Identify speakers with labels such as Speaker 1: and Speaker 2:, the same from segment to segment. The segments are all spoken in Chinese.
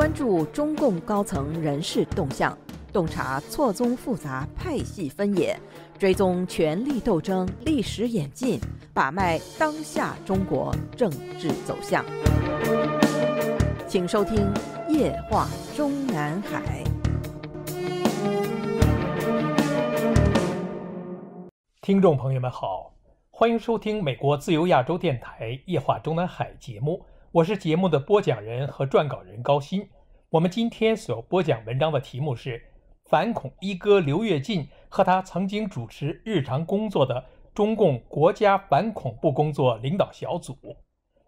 Speaker 1: 关注中共高层人事动向，洞察错综复杂派系分野，追踪权力斗争历史演进，把脉当下中国政治走向。请收听《夜话中南海》。听众朋友们好，欢迎收听美国自由亚洲电台《夜话中南海》节目，我是节目的播讲人和撰稿人高鑫。我们今天所播讲文章的题目是“反恐一哥刘跃进”和他曾经主持日常工作的中共国家反恐怖工作领导小组。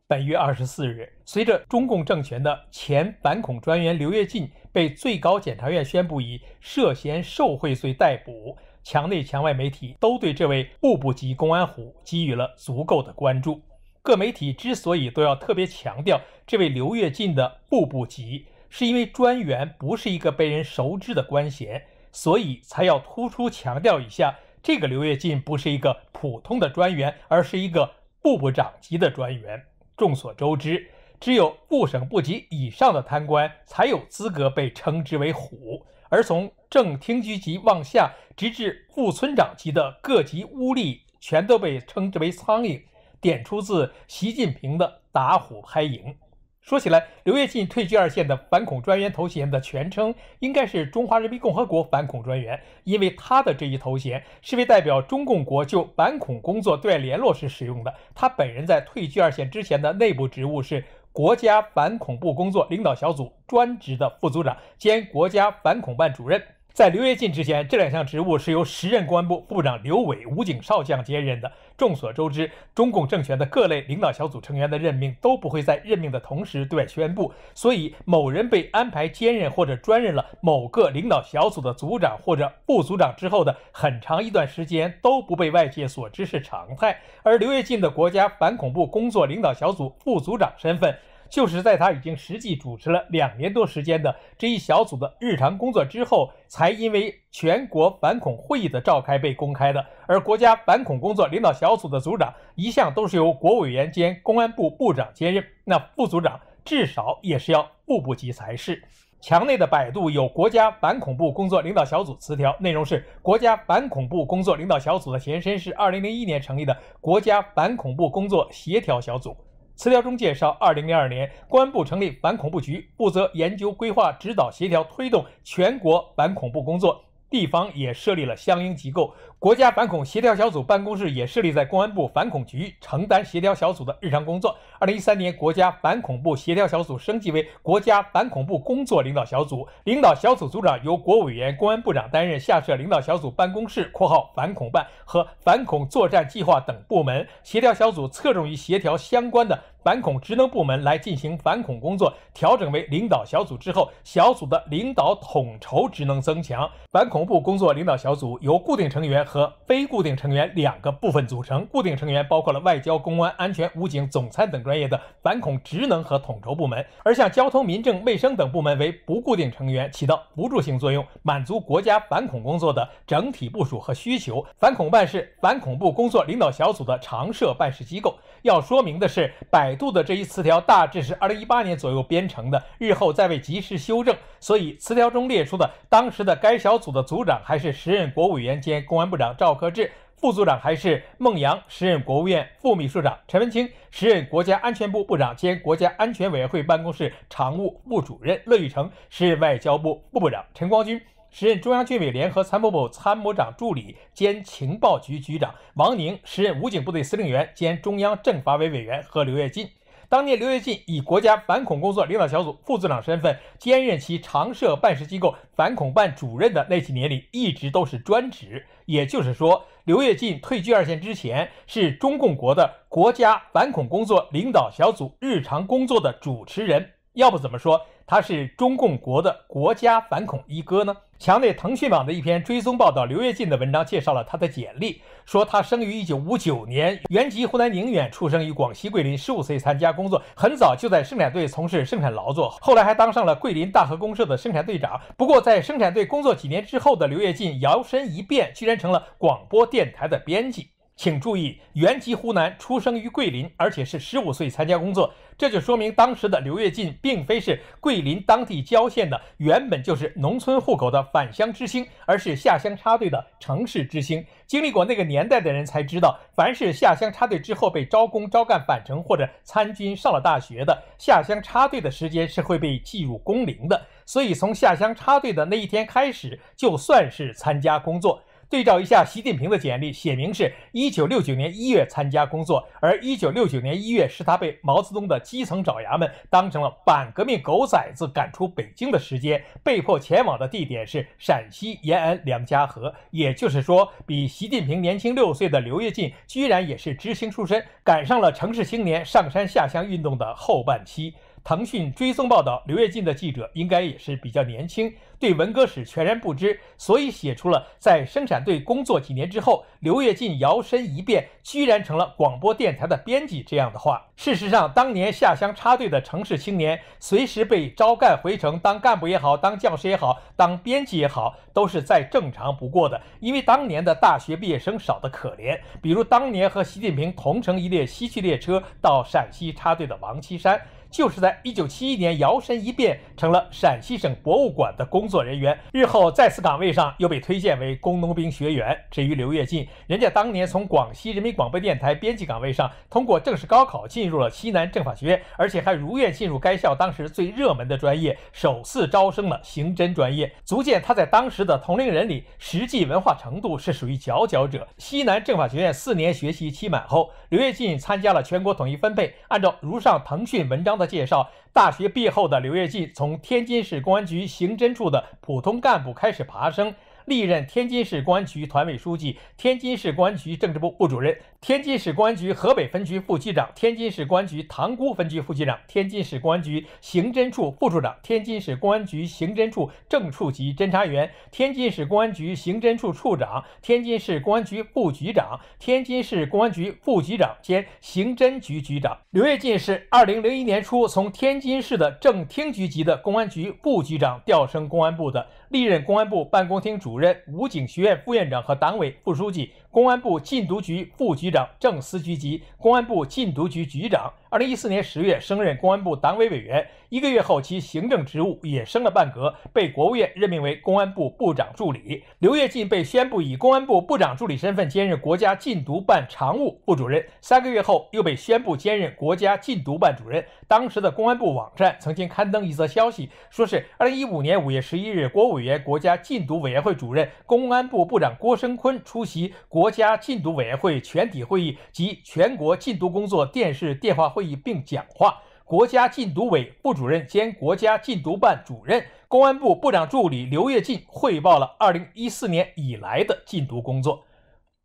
Speaker 1: 本月二十四日，随着中共政权的前反恐专员刘跃进被最高检察院宣布以涉嫌受贿罪逮捕，墙内墙外媒体都对这位步步级公安虎给予了足够的关注。各媒体之所以都要特别强调这位刘跃进的步步级，是因为专员不是一个被人熟知的官衔，所以才要突出强调一下，这个刘跃进不是一个普通的专员，而是一个部部长级的专员。众所周知，只有副省部级以上的贪官才有资格被称之为虎，而从正厅局级往下，直至副村长级的各级污吏，全都被称之为苍蝇。点出自习近平的“打虎拍蝇”。说起来，刘跃进退居二线的反恐专员头衔的全称应该是中华人民共和国反恐专员，因为他的这一头衔是为代表中共国就反恐工作对外联络时使用的。他本人在退居二线之前的内部职务是国家反恐怖工作领导小组专职的副组长兼国家反恐办主任。在刘跃进之前，这两项职务是由时任公安部部长刘伟、武警少将兼任的。众所周知，中共政权的各类领导小组成员的任命都不会在任命的同时对外宣布，所以某人被安排兼任或者专任了某个领导小组的组长或者副组长之后的很长一段时间都不被外界所知是常态。而刘跃进的国家反恐怖工作领导小组副组长身份。就是在他已经实际主持了两年多时间的这一小组的日常工作之后，才因为全国反恐会议的召开被公开的。而国家反恐工作领导小组的组长一向都是由国务委员兼公安部部长兼任，那副组长至少也是要副部级才是。墙内的百度有国家反恐怖工作领导小组词条，内容是：国家反恐怖工作领导小组的前身是2001年成立的国家反恐怖工作协调小组。词条中介绍，二零零二年，公安部成立反恐怖局，负责研究、规划、指导、协调、推动全国反恐怖工作，地方也设立了相应机构。国家反恐协调小组办公室也设立在公安部反恐局，承担协调小组的日常工作。二零一三年，国家反恐怖协调小组升级为国家反恐怖工作领导小组，领导小组组长由国务委员、公安部长担任，下设领导小组办公室（括号反恐办）和反恐作战计划等部门。协调小组侧重于协调相关的反恐职能部门来进行反恐工作。调整为领导小组之后，小组的领导统筹职能增强。反恐怖工作领导小组由固定成员。和非固定成员两个部分组成。固定成员包括了外交、公安、安全、武警、总参等专业的反恐职能和统筹部门，而像交通、民政、卫生等部门为不固定成员，起到辅助性作用，满足国家反恐工作的整体部署和需求。反恐办事反恐怖工作领导小组的常设办事机构。要说明的是，百度的这一词条大致是二零一八年左右编成的，日后再为及时修正。所以词条中列出的当时的该小组的组长还是时任国务委员兼公安部长。长赵克志，副组长还是孟阳，时任国务院副秘书长陈文清，时任国家安全部部长兼国家安全委员会办公室常务副主任乐玉成，时任外交部副部长陈光军，时任中央军委联合参谋部参谋长助理兼情报局局长王宁，时任武警部队司令员兼中央政法委委员和刘跃进。当年刘跃进以国家反恐工作领导小组副组长身份兼任其常设办事机构反恐办主任的那几年里，一直都是专职。也就是说，刘跃进退居二线之前，是中共国的国家反恐工作领导小组日常工作的主持人。要不怎么说？他是中共国的国家反恐一哥呢？墙内腾讯网的一篇追踪报道刘跃进的文章介绍了他的简历，说他生于一九五九年，原籍湖南宁远，出生于广西桂林，十五岁参加工作，很早就在生产队从事生产劳作，后来还当上了桂林大河公社的生产队长。不过，在生产队工作几年之后的刘跃进摇身一变，居然成了广播电台的编辑。请注意，原籍湖南，出生于桂林，而且是十五岁参加工作。这就说明当时的刘跃进并非是桂林当地郊县的，原本就是农村户口的返乡知青，而是下乡插队的城市之星。经历过那个年代的人才知道，凡是下乡插队之后被招工、招干返城或者参军上了大学的，下乡插队的时间是会被计入工龄的。所以，从下乡插队的那一天开始，就算是参加工作。对照一下习近平的简历，写明是1969年1月参加工作，而1969年1月是他被毛泽东的基层爪牙们当成了反革命狗崽子赶出北京的时间，被迫前往的地点是陕西延安梁家河。也就是说，比习近平年轻六岁的刘跃进居然也是知青出身，赶上了城市青年上山下乡运动的后半期。腾讯追踪报道，刘跃进的记者应该也是比较年轻，对文革史全然不知，所以写出了在生产队工作几年之后，刘跃进摇身一变，居然成了广播电台的编辑这样的话。事实上，当年下乡插队的城市青年，随时被招干回城当干部也好，当教师也好，当编辑也好，都是再正常不过的，因为当年的大学毕业生少得可怜。比如当年和习近平同乘一列西去列车到陕西插队的王岐山。就是在一九七一年摇身一变成了陕西省博物馆的工作人员，日后在此岗位上又被推荐为工农兵学员。至于刘跃进，人家当年从广西人民广播电台编辑岗位上通过正式高考进入了西南政法学院，而且还如愿进入该校当时最热门的专业——首次招生了刑侦专业，足见他在当时的同龄人里实际文化程度是属于佼佼者。西南政法学院四年学习期满后，刘跃进参加了全国统一分配，按照如上腾讯文章的。介绍：大学毕业后的刘跃进，从天津市公安局刑侦处的普通干部开始爬升。历任天津市公安局团委书记、天津市公安局政治部副主任、天津市公安局河北分局副局长、天津市公安局塘沽分局副局长、天津市公安局刑侦处副处长、天津市公安局刑侦处正处级侦查员、天津市公安局刑侦处处长、天津市公安局副局长、天津市公安局副局长兼刑侦局局长。刘跃进是二零零一年初从天津市的正厅局级的公安局副局长调升公安部的。历任公安部办公厅主任、武警学院副院长和党委副书记。公安部禁毒局副局长正司局级，公安部禁毒局局长。二零一四年十月升任公安部党委委员。一个月后，其行政职务也升了半格，被国务院任命为公安部部长助理。刘跃进被宣布以公安部部长助理身份兼任国家禁毒办常务副主任。三个月后，又被宣布兼任国家禁毒办主任。当时的公安部网站曾经刊登一则消息，说是二零一五年五月十一日，国务委员、国家禁毒委员会主任、公安部部长郭声琨出席国。国家禁毒委员会全体会议及全国禁毒工作电视电话会议并讲话。国家禁毒委副主任兼国家禁毒办主任、公安部部长助理刘跃进汇报了2014年以来的禁毒工作。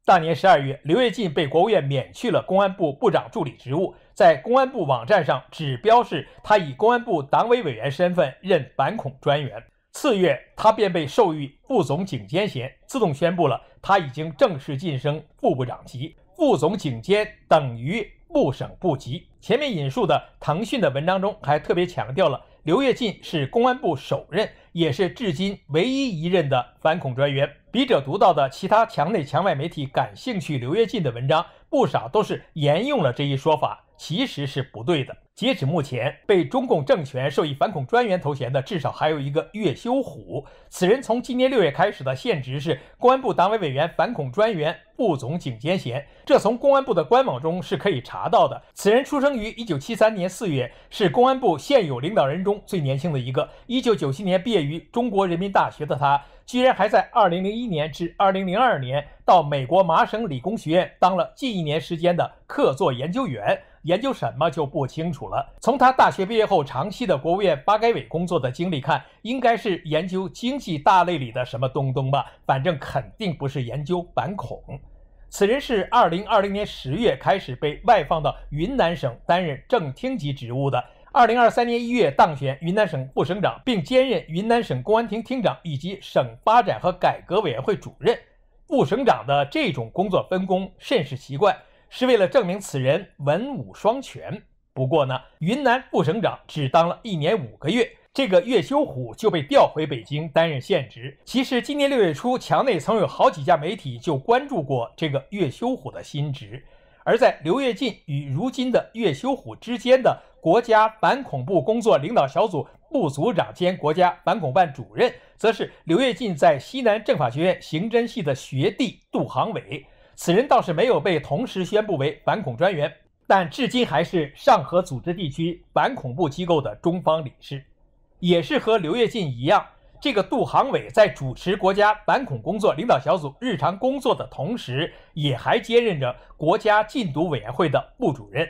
Speaker 1: 大年十二月，刘跃进被国务院免去了公安部部长助理职务，在公安部网站上指标示他以公安部党委委员身份任反恐专员。次月，他便被授予副总警监衔，自动宣布了他已经正式晋升副部长级。副总警监等于部省部级。前面引述的腾讯的文章中还特别强调了刘跃进是公安部首任，也是至今唯一一任的反恐专员。笔者读到的其他墙内墙外媒体感兴趣刘跃进的文章，不少都是沿用了这一说法。其实是不对的。截止目前，被中共政权授予反恐专员头衔的至少还有一个岳修虎，此人从今年六月开始的现职是公安部党委委员、反恐专员、副总警监衔，这从公安部的官网中是可以查到的。此人出生于一九七三年四月，是公安部现有领导人中最年轻的一个。一九九七年毕业于中国人民大学的他，居然还在二零零一年至二零零二年到美国麻省理工学院当了近一年时间的客座研究员。研究什么就不清楚了。从他大学毕业后长期的国务院发改委工作的经历看，应该是研究经济大类里的什么东东吧。反正肯定不是研究反恐。此人是2020年10月开始被外放到云南省担任正厅级职务的。2023年1月当选云南省副省长，并兼任云南省公安厅厅长以及省发展和改革委员会主任。副省长的这种工作分工甚是奇怪。是为了证明此人文武双全。不过呢，云南副省长只当了一年五个月，这个岳修虎就被调回北京担任县职。其实今年六月初，墙内曾有好几家媒体就关注过这个岳修虎的新职。而在刘跃进与如今的岳修虎之间的国家反恐怖工作领导小组副组长兼国家反恐办主任，则是刘跃进在西南政法学院刑侦系的学弟杜航伟。此人倒是没有被同时宣布为反恐专员，但至今还是上合组织地区反恐怖机构的中方理事，也是和刘跃进一样，这个杜航伟在主持国家反恐工作领导小组日常工作的同时，也还兼任着国家禁毒委员会的副主任。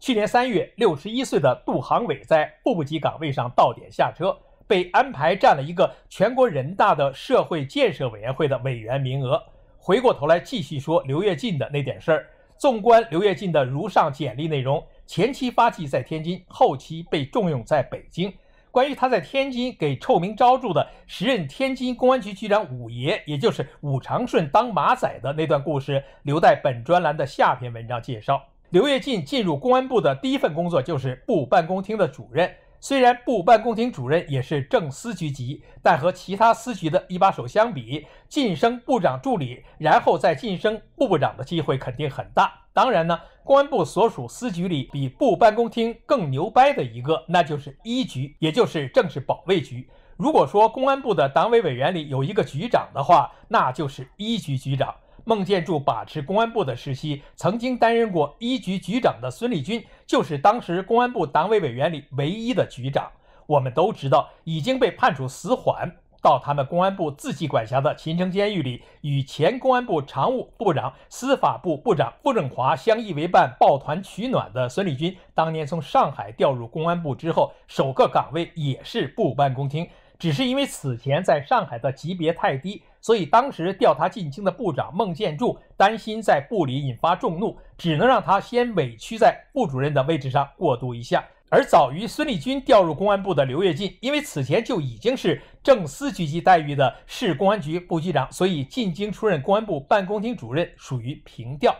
Speaker 1: 去年三月，六十一岁的杜航伟在副部级岗位上到点下车，被安排占了一个全国人大的社会建设委员会的委员名额。回过头来继续说刘跃进的那点事儿。纵观刘跃进的如上简历内容，前期发迹在天津，后期被重用在北京。关于他在天津给臭名昭著的时任天津公安局局长五爷，也就是武长顺当马仔的那段故事，留待本专栏的下篇文章介绍。刘跃进进入公安部的第一份工作就是部办公厅的主任。虽然部办公厅主任也是正司局级，但和其他司局的一把手相比，晋升部长助理，然后再晋升部部长的机会肯定很大。当然呢，公安部所属司局里比部办公厅更牛掰的一个，那就是一局，也就是政治保卫局。如果说公安部的党委委员里有一个局长的话，那就是一局局长。孟建柱把持公安部的时期，曾经担任过一局局长的孙立军，就是当时公安部党委委员里唯一的局长。我们都知道，已经被判处死缓，到他们公安部自己管辖的秦城监狱里，与前公安部常务部长、司法部部长傅政华相依为伴、抱团取暖的孙立军，当年从上海调入公安部之后，首个岗位也是部办公厅，只是因为此前在上海的级别太低。所以，当时调他进京的部长孟建柱担心在部里引发众怒，只能让他先委屈在部主任的位置上过渡一下。而早于孙立军调入公安部的刘跃进，因为此前就已经是正司局级待遇的市公安局副局长，所以进京出任公安部办公厅主任属于平调。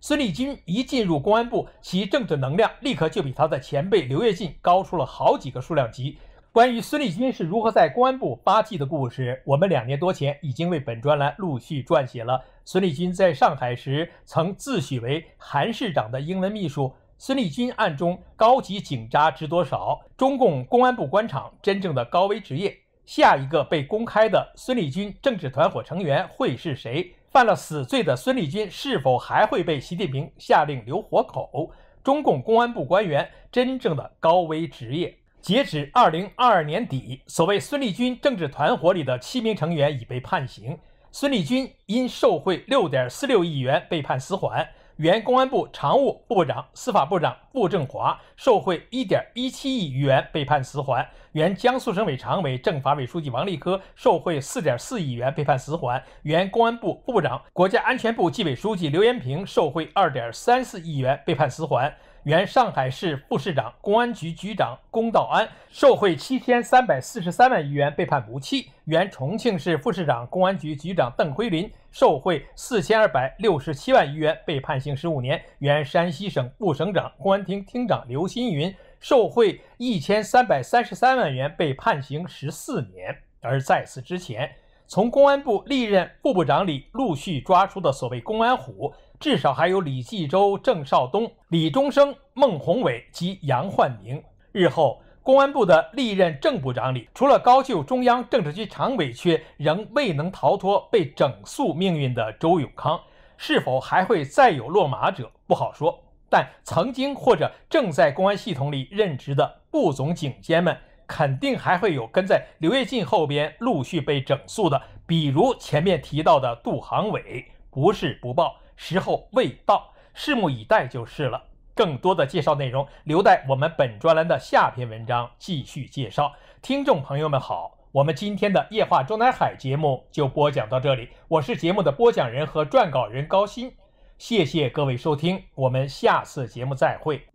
Speaker 1: 孙立军一进入公安部，其政治能量立刻就比他的前辈刘跃进高出了好几个数量级。关于孙立军是如何在公安部发迹的故事，我们两年多前已经为本专栏陆续撰写了《孙立军在上海时曾自诩为韩市长的英文秘书》《孙立军案中高级警渣值多少》《中共公安部官场真正的高危职业》。下一个被公开的孙立军政治团伙成员会是谁？犯了死罪的孙立军是否还会被习近平下令留活口？中共公安部官员真正的高危职业？截止二零二二年底，所谓孙立军政治团伙里的七名成员已被判刑。孙立军因受贿六点四六亿元被判死缓，原公安部常务部长、司法部长。顾正华受贿一点一七亿元，被判死缓；原江苏省委常委、政法委书记王立科受贿四点四亿元，被判死缓；原公安部部长、国家安全部纪委书记刘延平受贿二点三四亿元，被判死缓；原上海市副市长、公安局局长龚道安受贿七千三百四十三万余元，被判无期；原重庆市副市长、公安局局长邓辉林受贿四千二百六十七万余元，被判刑十五年；原山西省副省长、公安。厅厅长刘新云受贿一千三百三十三万元，被判刑十四年。而在此之前，从公安部历任副部长里陆续抓出的所谓“公安虎”，至少还有李继洲、郑少东、李中生、孟宏伟及杨焕宁。日后，公安部的历任正部长里，除了高就中央政治局常委却仍未能逃脱被整肃命运的周永康，是否还会再有落马者，不好说。但曾经或者正在公安系统里任职的部总警监们，肯定还会有跟在刘跃进后边陆续被整肃的，比如前面提到的杜航伟，不是不报，时候未到，拭目以待就是了。更多的介绍内容留待我们本专栏的下篇文章继续介绍。听众朋友们好，我们今天的夜话中南海节目就播讲到这里，我是节目的播讲人和撰稿人高鑫。谢谢各位收听，我们下次节目再会。